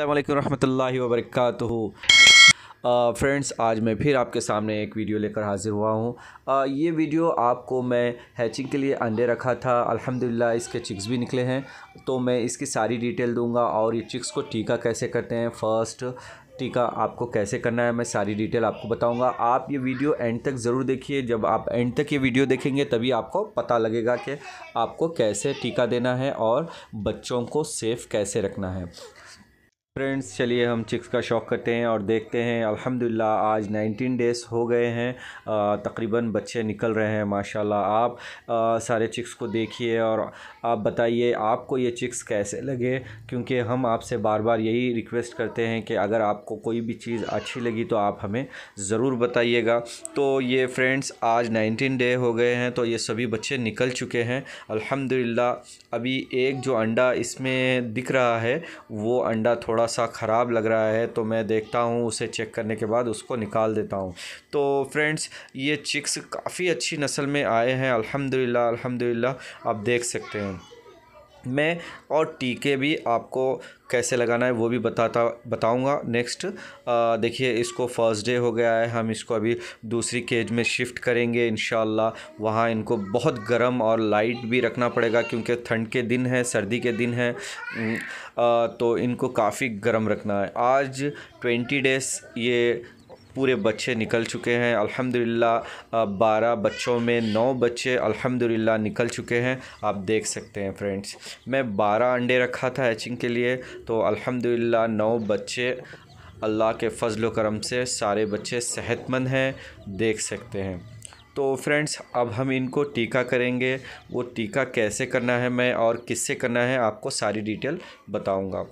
अल्लाम रहमतुल्लाहि वबरकatuह फ्रेंड्स आज मैं फिर आपके सामने एक वीडियो लेकर हाज़िर हुआ हूँ ये वीडियो आपको मैं हैचिंग के लिए अंडे रखा था अल्हम्दुलिल्लाह इसके चिक्स भी निकले हैं तो मैं इसकी सारी डिटेल दूंगा और ये चिक्स को टीका कैसे करते हैं फर्स्ट टीका आपको कैसे करना है मैं सारी डिटेल आपको बताऊंगा आप ये वीडियो एंड तक ज़रूर देखिए जब आप एंड तक ये वीडियो देखेंगे तभी आपको पता लगेगा कि आपको कैसे टीका देना है और बच्चों को सेफ़ कैसे रखना है फ्रेंड्स चलिए हम चिक्स का शौक करते हैं और देखते हैं अल्हम्दुलिल्लाह आज 19 डेज़ हो गए हैं तकरीबन बच्चे निकल रहे हैं माशाल्लाह आप आ, सारे चिक्स को देखिए और आप बताइए आपको ये चिक्स कैसे लगे क्योंकि हम आपसे बार बार यही रिक्वेस्ट करते हैं कि अगर आपको कोई भी चीज़ अच्छी लगी तो आप हमें ज़रूर बताइएगा तो ये फ्रेंड्स आज नाइनटीन डे हो गए हैं तो ये सभी बच्चे निकल चुके हैं अलहमदिल्ला अभी एक जो अंडा इसमें दिख रहा है वो अंडा थोड़ा सा ख़राब लग रहा है तो मैं देखता हूँ उसे चेक करने के बाद उसको निकाल देता हूँ तो फ्रेंड्स ये चिक्स काफ़ी अच्छी नस्ल में आए हैं अल्हम्दुलिल्लाह अल्हम्दुलिल्लाह आप देख सकते हैं मैं और टीके भी आपको कैसे लगाना है वो भी बताता बताऊंगा नेक्स्ट देखिए इसको फर्स्ट डे हो गया है हम इसको अभी दूसरी केज में शिफ्ट करेंगे इन वहाँ इनको बहुत गर्म और लाइट भी रखना पड़ेगा क्योंकि ठंड के दिन है सर्दी के दिन है आ, तो इनको काफ़ी गर्म रखना है आज ट्वेंटी डेज़ ये पूरे बच्चे निकल चुके हैं अल्हम्दुलिल्लाह बारह बच्चों में नौ बच्चे अल्हम्दुलिल्लाह निकल चुके हैं आप देख सकते हैं फ्रेंड्स मैं बारह अंडे रखा था हैचिंग के लिए तो अल्हम्दुलिल्लाह नौ बच्चे अल्लाह के फजल करम से सारे बच्चे सेहतमंद हैं देख सकते हैं तो फ्रेंड्स अब हम इनको टीका करेंगे वो टीका कैसे करना है मैं और किससे करना है आपको सारी डिटेल बताऊंगा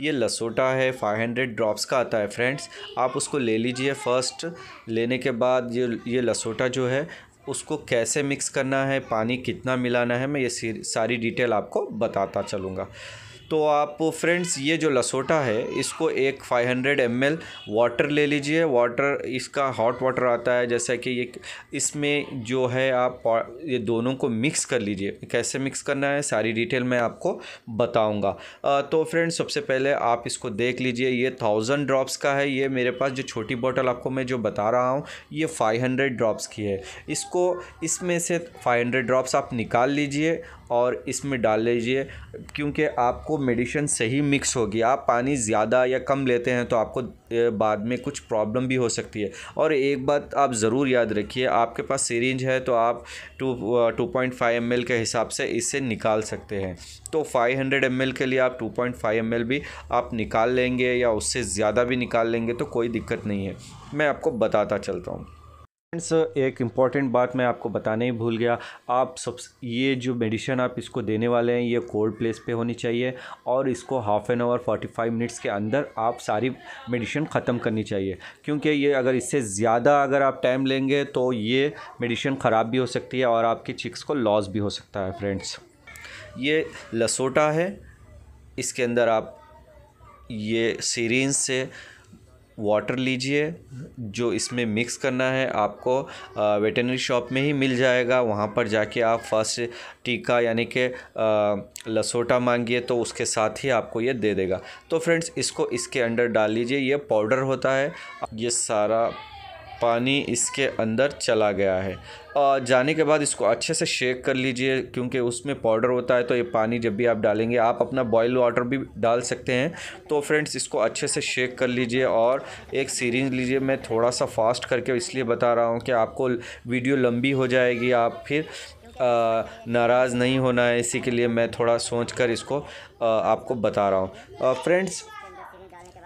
ये लसोटा है 500 ड्रॉप्स का आता है फ्रेंड्स आप उसको ले लीजिए फर्स्ट लेने के बाद ये ये लसोटा जो है उसको कैसे मिक्स करना है पानी कितना मिलाना है मैं ये सारी डिटेल आपको बताता चलूँगा तो आप फ्रेंड्स ये जो लसोटा है इसको एक 500 हंड्रेड एम वाटर ले लीजिए वाटर इसका हॉट वाटर आता है जैसा कि ये इसमें जो है आप ये दोनों को मिक्स कर लीजिए कैसे मिक्स करना है सारी डिटेल मैं आपको बताऊंगा तो फ्रेंड्स सबसे पहले आप इसको देख लीजिए ये थाउजेंड ड्रॉप्स का है ये मेरे पास जो छोटी बॉटल आपको मैं जो बता रहा हूँ ये फाइव हंड्रेड ड्रॉप्स की है इसको इसमें से फाइव हंड्रेड ड्रॉप्स आप निकाल लीजिए और इसमें डाल लीजिए क्योंकि आपको आपको मेडिसिन सही मिक्स होगी आप पानी ज़्यादा या कम लेते हैं तो आपको बाद में कुछ प्रॉब्लम भी हो सकती है और एक बात आप ज़रूर याद रखिए आपके पास सीरेंज है तो आप two two point five M के हिसाब से इसे निकाल सकते हैं तो फाइव हंड्रेड एम के लिए आप टू पॉइंट फाइव एम भी आप निकाल लेंगे या उससे ज़्यादा भी निकाल लेंगे तो कोई दिक्कत नहीं है मैं आपको बताता चलता हूँ फ्रेंड्स एक इम्पॉर्टेंट बात मैं आपको बताने ही भूल गया आप सब ये जो मेडिसिन आप इसको देने वाले हैं ये कोल्ड प्लेस पे होनी चाहिए और इसको half an hour forty five minutes के अंदर आप सारी मेडिसिन ख़त्म करनी चाहिए क्योंकि ये अगर इससे ज़्यादा अगर आप टाइम लेंगे तो ये मेडिसिन ख़राब भी हो सकती है और आपके चिक्स को लॉस भी हो सकता है फ्रेंड्स ये लसोटा है इसके अंदर आप ये सीरीन से वाटर लीजिए जो इसमें मिक्स करना है आपको वेटनरी शॉप में ही मिल जाएगा वहाँ पर जाके आप फर्स्ट टीका यानी कि लसोटा मांगिए तो उसके साथ ही आपको ये दे देगा तो फ्रेंड्स इसको इसके अंडर डाल लीजिए ये पाउडर होता है ये सारा पानी इसके अंदर चला गया है जाने के बाद इसको अच्छे से शेक कर लीजिए क्योंकि उसमें पाउडर होता है तो ये पानी जब भी आप डालेंगे आप अपना बॉयल वाटर भी डाल सकते हैं तो फ्रेंड्स इसको अच्छे से शेक कर लीजिए और एक सीरीज लीजिए मैं थोड़ा सा फास्ट करके इसलिए बता रहा हूँ कि आपको वीडियो लंबी हो जाएगी आप फिर नाराज़ नहीं होना है इसी के लिए मैं थोड़ा सोच कर इसको आ, आपको बता रहा हूँ फ्रेंड्स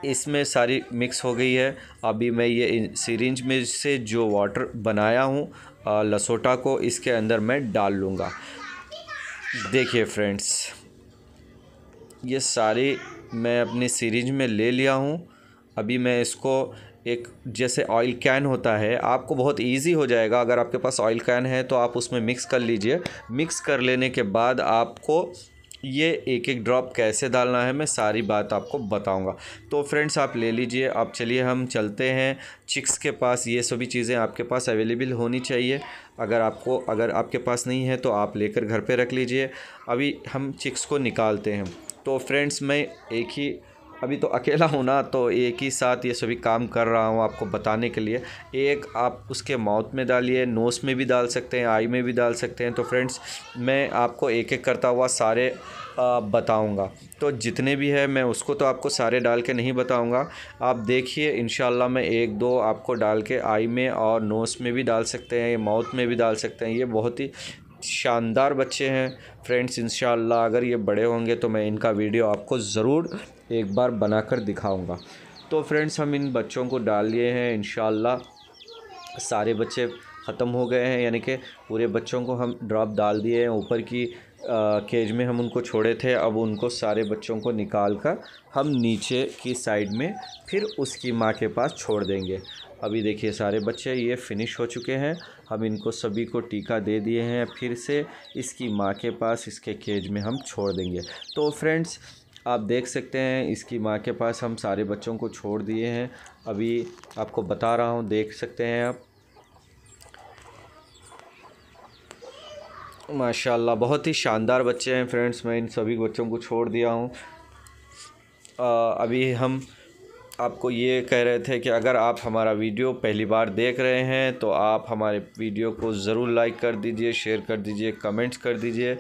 इसमें सारी मिक्स हो गई है अभी मैं ये सीरेंज में से जो वाटर बनाया हूँ लसोटा को इसके अंदर मैं डाल लूँगा देखिए फ्रेंड्स ये सारी मैं अपनी सीरेंज में ले लिया हूँ अभी मैं इसको एक जैसे ऑयल कैन होता है आपको बहुत इजी हो जाएगा अगर आपके पास ऑयल कैन है तो आप उसमें मिक्स कर लीजिए मिक्स कर लेने के बाद आपको ये एक एक ड्रॉप कैसे डालना है मैं सारी बात आपको बताऊंगा तो फ्रेंड्स आप ले लीजिए आप चलिए हम चलते हैं चिक्स के पास ये सभी चीज़ें आपके पास अवेलेबल होनी चाहिए अगर आपको अगर आपके पास नहीं है तो आप लेकर घर पे रख लीजिए अभी हम चिक्स को निकालते हैं तो फ्रेंड्स मैं एक ही अभी तो अकेला हूँ ना तो एक ही साथ ये सभी काम कर रहा हूँ आपको बताने के लिए एक आप उसके माउथ में डालिए नोस में भी डाल सकते हैं आई में भी डाल सकते हैं तो फ्रेंड्स मैं आपको एक एक करता हुआ सारे बताऊंगा तो जितने भी है मैं उसको तो आपको सारे डाल के नहीं बताऊंगा आप देखिए इन मैं एक दो आपको डाल के आई में और नोस में भी डाल सकते हैं माउथ में भी डाल सकते हैं ये बहुत ही शानदार बच्चे हैं फ्रेंड्स इन अगर ये बड़े होंगे तो मैं इनका वीडियो आपको ज़रूर एक बार बना कर दिखाऊँगा तो फ्रेंड्स हम इन बच्चों को डाल लिए हैं इन सारे बच्चे ख़त्म हो गए हैं यानी कि पूरे बच्चों को हम ड्रॉप डाल दिए हैं ऊपर की आ, केज में हम उनको छोड़े थे अब उनको सारे बच्चों को निकाल कर हम नीचे की साइड में फिर उसकी माँ के पास छोड़ देंगे अभी देखिए सारे बच्चे ये फिनिश हो चुके हैं हम इनको सभी को टीका दे दिए हैं फिर से इसकी माँ के पास इसके केज में हम छोड़ देंगे तो फ्रेंड्स आप देख सकते हैं इसकी माँ के पास हम सारे बच्चों को छोड़ दिए हैं अभी आपको बता रहा हूँ देख सकते हैं आप माशाल्लाह बहुत ही शानदार बच्चे हैं फ्रेंड्स मैं इन सभी बच्चों को छोड़ दिया हूँ अभी हम आपको ये कह रहे थे कि अगर आप हमारा वीडियो पहली बार देख रहे हैं तो आप हमारे वीडियो को ज़रूर लाइक कर दीजिए शेयर कर दीजिए कमेंट्स कर दीजिए